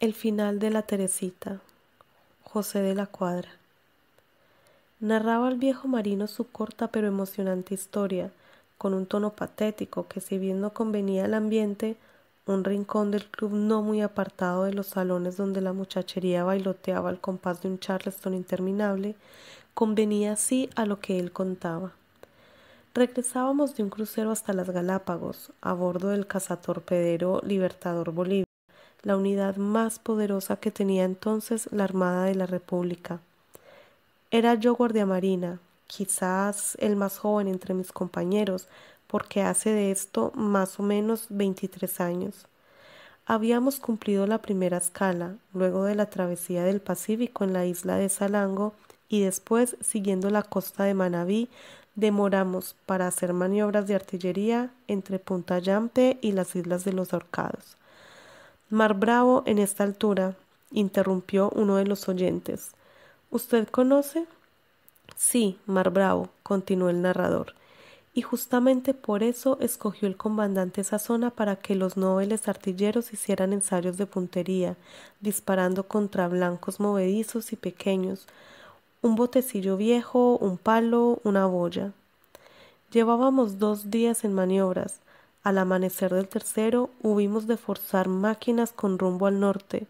El final de la Teresita, José de la Cuadra. Narraba al viejo marino su corta pero emocionante historia, con un tono patético que si bien no convenía al ambiente, un rincón del club no muy apartado de los salones donde la muchachería bailoteaba al compás de un charleston interminable, convenía así a lo que él contaba. Regresábamos de un crucero hasta las Galápagos, a bordo del cazatorpedero Libertador Bolívar la unidad más poderosa que tenía entonces la Armada de la República. Era yo guardiamarina, quizás el más joven entre mis compañeros, porque hace de esto más o menos 23 años. Habíamos cumplido la primera escala, luego de la travesía del Pacífico en la isla de Salango y después, siguiendo la costa de Manabí, demoramos para hacer maniobras de artillería entre Punta Yampe y las islas de los Orcados. Mar Bravo en esta altura, interrumpió uno de los oyentes. ¿Usted conoce? Sí, Mar Bravo, continuó el narrador. Y justamente por eso escogió el comandante esa zona para que los nobles artilleros hicieran ensayos de puntería, disparando contra blancos movedizos y pequeños, un botecillo viejo, un palo, una boya. Llevábamos dos días en maniobras, al amanecer del tercero hubimos de forzar máquinas con rumbo al norte,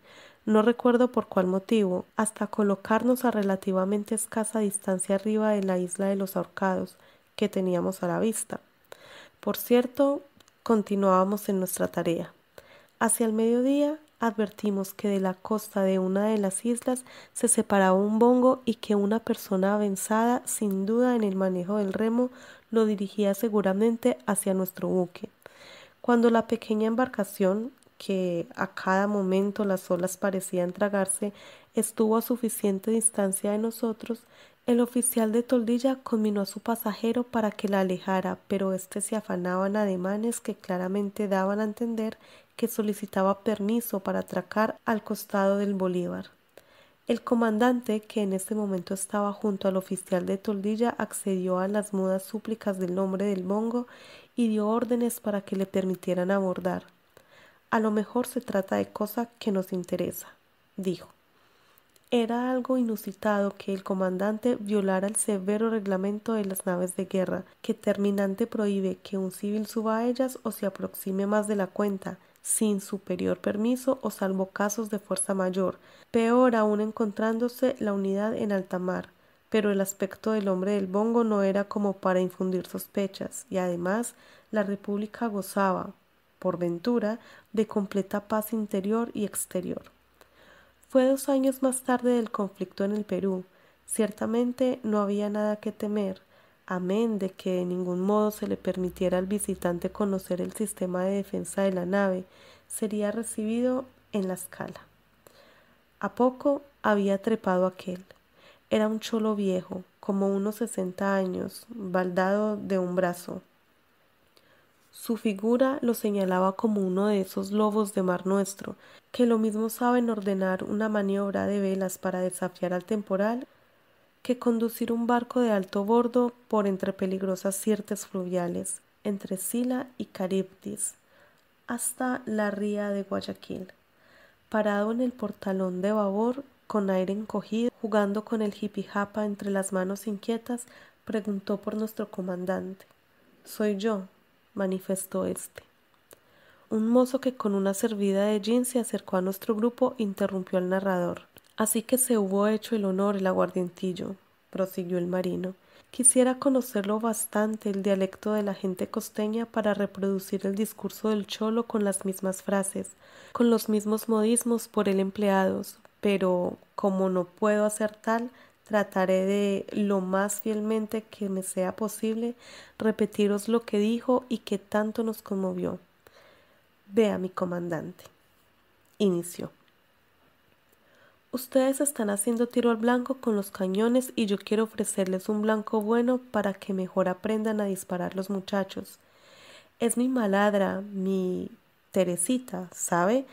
no recuerdo por cuál motivo, hasta colocarnos a relativamente escasa distancia arriba de la isla de los ahorcados que teníamos a la vista. Por cierto, continuábamos en nuestra tarea. Hacia el mediodía advertimos que de la costa de una de las islas se separaba un bongo y que una persona avanzada sin duda en el manejo del remo lo dirigía seguramente hacia nuestro buque. Cuando la pequeña embarcación, que a cada momento las olas parecían tragarse, estuvo a suficiente distancia de nosotros, el oficial de toldilla conminó a su pasajero para que la alejara, pero éste se afanaba en ademanes que claramente daban a entender que solicitaba permiso para atracar al costado del Bolívar. El comandante, que en este momento estaba junto al oficial de toldilla, accedió a las mudas súplicas del nombre del mongo y dio órdenes para que le permitieran abordar. A lo mejor se trata de cosa que nos interesa, dijo. Era algo inusitado que el comandante violara el severo reglamento de las naves de guerra, que terminante prohíbe que un civil suba a ellas o se aproxime más de la cuenta, sin superior permiso o salvo casos de fuerza mayor, peor aún encontrándose la unidad en alta mar. Pero el aspecto del hombre del bongo no era como para infundir sospechas, y además la República gozaba, por ventura, de completa paz interior y exterior. Fue dos años más tarde del conflicto en el Perú. Ciertamente no había nada que temer, amén de que de ningún modo se le permitiera al visitante conocer el sistema de defensa de la nave, sería recibido en la escala. A poco había trepado aquel. Era un cholo viejo, como unos sesenta años, baldado de un brazo. Su figura lo señalaba como uno de esos lobos de mar nuestro, que lo mismo saben ordenar una maniobra de velas para desafiar al temporal que conducir un barco de alto bordo por entre peligrosas siertes fluviales entre Sila y Caribdis hasta la ría de Guayaquil, parado en el portalón de babor con aire encogido, jugando con el jipijapa entre las manos inquietas, preguntó por nuestro comandante. Soy yo, manifestó este. Un mozo que con una servida de jeans se acercó a nuestro grupo interrumpió al narrador. Así que se hubo hecho el honor el aguardientillo, prosiguió el marino. Quisiera conocerlo bastante el dialecto de la gente costeña para reproducir el discurso del cholo con las mismas frases, con los mismos modismos por él empleados, pero como no puedo hacer tal, trataré de lo más fielmente que me sea posible repetiros lo que dijo y que tanto nos conmovió. Vea, mi comandante. Inició. Ustedes están haciendo tiro al blanco con los cañones y yo quiero ofrecerles un blanco bueno para que mejor aprendan a disparar los muchachos. Es mi maladra, mi Teresita, ¿sabe?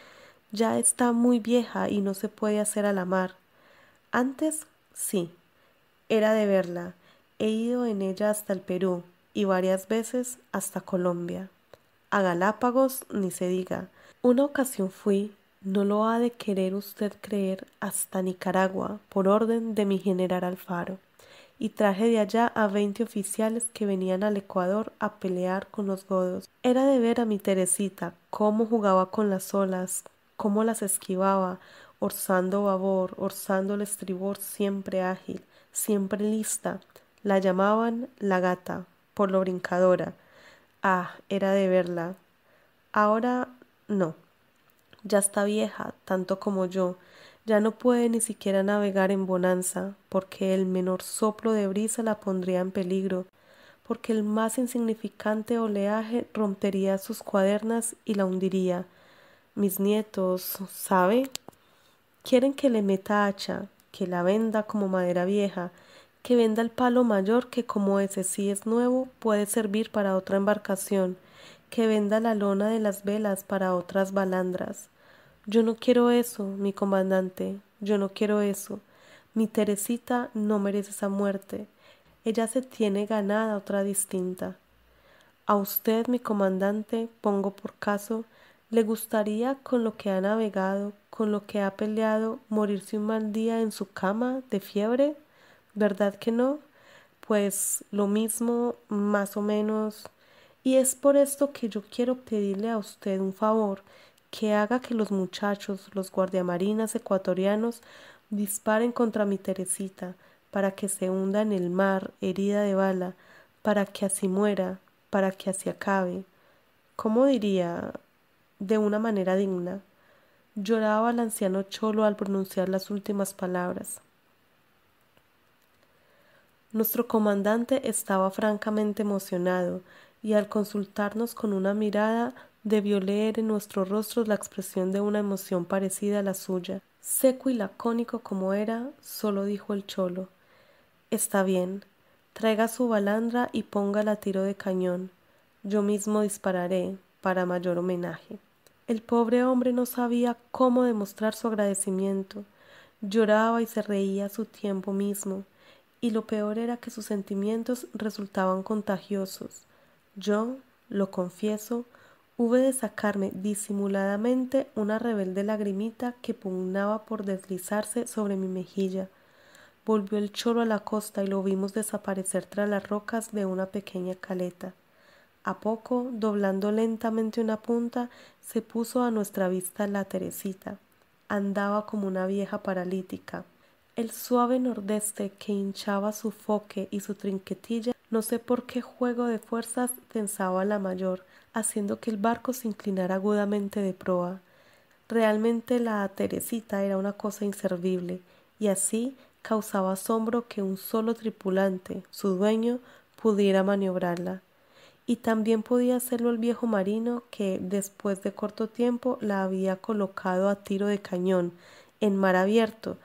Ya está muy vieja y no se puede hacer a la mar. Antes, sí, era de verla. He ido en ella hasta el Perú y varias veces hasta Colombia. A Galápagos ni se diga. Una ocasión fui no lo ha de querer usted creer hasta Nicaragua, por orden de mi general Alfaro. Y traje de allá a veinte oficiales que venían al Ecuador a pelear con los godos. Era de ver a mi Teresita cómo jugaba con las olas, cómo las esquivaba, orzando babor, orzando el estribor, siempre ágil, siempre lista. La llamaban la gata, por lo brincadora. Ah, era de verla. Ahora no ya está vieja, tanto como yo, ya no puede ni siquiera navegar en bonanza, porque el menor soplo de brisa la pondría en peligro, porque el más insignificante oleaje rompería sus cuadernas y la hundiría. Mis nietos, ¿sabe? Quieren que le meta hacha, que la venda como madera vieja, que venda el palo mayor que como ese sí es nuevo puede servir para otra embarcación, que venda la lona de las velas para otras balandras yo no quiero eso, mi comandante, yo no quiero eso. Mi Teresita no merece esa muerte. Ella se tiene ganada otra distinta. A usted, mi comandante, pongo por caso, le gustaría con lo que ha navegado, con lo que ha peleado, morirse un mal día en su cama de fiebre? ¿Verdad que no? Pues lo mismo, más o menos. Y es por esto que yo quiero pedirle a usted un favor que haga que los muchachos, los guardiamarinas ecuatorianos, disparen contra mi Teresita, para que se hunda en el mar herida de bala, para que así muera, para que así acabe. ¿Cómo diría? De una manera digna. Lloraba el anciano Cholo al pronunciar las últimas palabras. Nuestro comandante estaba francamente emocionado y al consultarnos con una mirada debió leer en nuestros rostros la expresión de una emoción parecida a la suya. Seco y lacónico como era, solo dijo el cholo. Está bien, traiga su balandra y póngala a tiro de cañón. Yo mismo dispararé, para mayor homenaje. El pobre hombre no sabía cómo demostrar su agradecimiento. Lloraba y se reía a su tiempo mismo, y lo peor era que sus sentimientos resultaban contagiosos. Yo, lo confieso, Hube de sacarme disimuladamente una rebelde lagrimita que pugnaba por deslizarse sobre mi mejilla. Volvió el choro a la costa y lo vimos desaparecer tras las rocas de una pequeña caleta. A poco, doblando lentamente una punta, se puso a nuestra vista la Teresita. Andaba como una vieja paralítica. El suave nordeste que hinchaba su foque y su trinquetilla no sé por qué juego de fuerzas tensaba la mayor, haciendo que el barco se inclinara agudamente de proa. Realmente la Teresita era una cosa inservible, y así causaba asombro que un solo tripulante, su dueño, pudiera maniobrarla. Y también podía hacerlo el viejo marino que, después de corto tiempo, la había colocado a tiro de cañón, en mar abierto,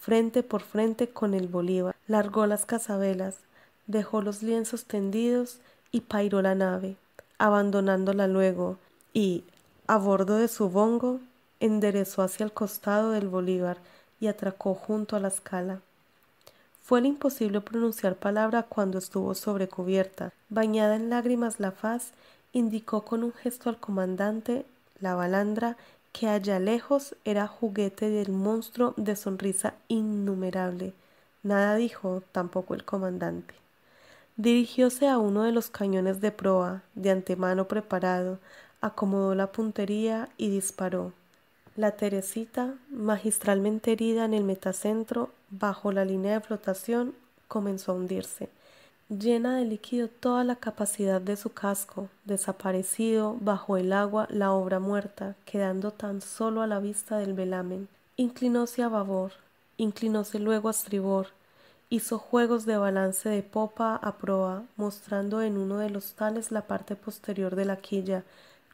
frente por frente con el Bolívar. Largó las cazabelas, dejó los lienzos tendidos y pairó la nave, abandonándola luego, y, a bordo de su bongo, enderezó hacia el costado del Bolívar y atracó junto a la escala. Fue imposible pronunciar palabra cuando estuvo sobre cubierta. Bañada en lágrimas la faz, indicó con un gesto al comandante, la balandra, que allá lejos era juguete del monstruo de sonrisa innumerable. Nada dijo tampoco el comandante. Dirigióse a uno de los cañones de proa, de antemano preparado, acomodó la puntería y disparó. La Teresita, magistralmente herida en el metacentro, bajo la línea de flotación, comenzó a hundirse. Llena de líquido toda la capacidad de su casco, desaparecido bajo el agua la obra muerta, quedando tan solo a la vista del velamen. Inclinóse a babor, inclinóse luego a estribor, Hizo juegos de balance de popa a proa, mostrando en uno de los tales la parte posterior de la quilla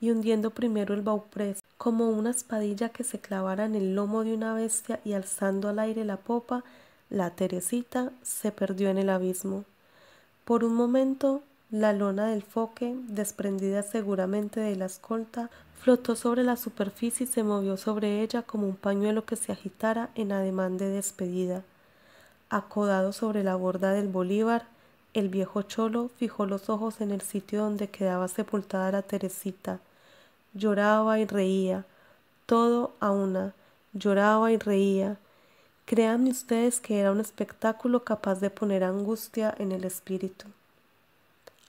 y hundiendo primero el bauprés como una espadilla que se clavara en el lomo de una bestia y alzando al aire la popa, la Teresita se perdió en el abismo. Por un momento, la lona del foque, desprendida seguramente de la escolta, flotó sobre la superficie y se movió sobre ella como un pañuelo que se agitara en ademán de despedida. Acodado sobre la borda del Bolívar, el viejo cholo fijó los ojos en el sitio donde quedaba sepultada la Teresita. Lloraba y reía, todo a una, lloraba y reía. Créanme ustedes que era un espectáculo capaz de poner angustia en el espíritu.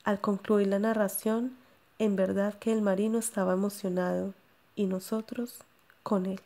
Al concluir la narración, en verdad que el marino estaba emocionado y nosotros con él.